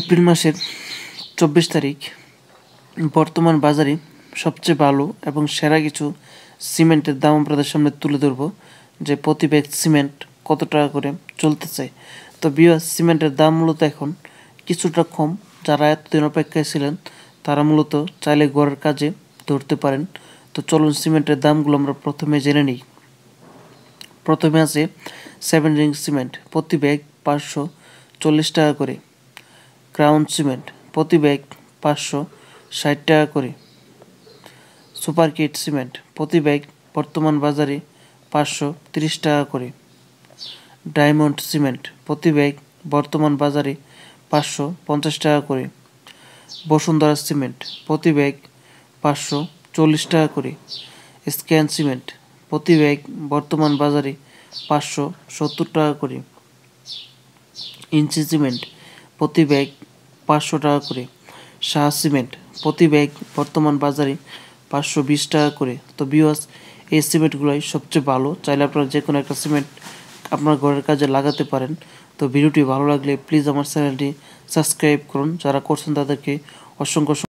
April মাসের চব্বিশ তারিখ বর্তমান বাজারে সবচেয়ে ভালো এবং সেরা কিছু সিমেন্টের দাম আপনাদের সামনে তুলে ধরব যে প্রতি ব্যাগ সিমেন্ট কত টাকা করে চলতেছে তো বিয়া সিমেন্টের দাম মূলত এখন কিছুটা কম যারা এতদিন অপেক্ষায় ছিলেন তারা মূলত চাইলে গড়ের কাজে ধরতে পারেন তো চলুন সিমেন্টের দামগুলো আমরা প্রথমে জেনে নিই প্রথমে আছে সেভেন রিং সিমেন্ট প্রতি ব্যাগ পাঁচশো চল্লিশ টাকা করে ক্রাউন সিমেন্ট প্রতি ব্যাগ পাঁচশো ষাট টাকা করে সুপার কিট সিমেন্ট প্রতি ব্যাগ বর্তমান বাজারে পাঁচশো তিরিশ টাকা করে ডায়মন্ড সিমেন্ট প্রতি ব্যাগ বর্তমান বাজারে পাঁচশো পঞ্চাশ টাকা করে বসুন্ধরা সিমেন্ট প্রতি ব্যাগ পাঁচশো চল্লিশ টাকা করে স্ক্যান সিমেন্ট প্রতি ব্যাগ বর্তমান বাজারে পাঁচশো সত্তর টাকা করে ইঞ্চি সিমেন্ট প্রতি ব্যাগ পাঁচশো টাকা করে শাহ সিমেন্ট প্রতি ব্যাগ বর্তমান বাজারে পাঁচশো বিশ টাকা করে তো বিওয়াস এই সিমেন্টগুলোই সবচেয়ে ভালো চাইলে আপনারা যে কোনো একটা সিমেন্ট আপনার ঘরের কাজে লাগাতে পারেন তো ভিডিওটি ভালো লাগলে প্লিজ আমার চ্যানেলটি সাবস্ক্রাইব করুন যারা করছেন তাদেরকে অসংখ্য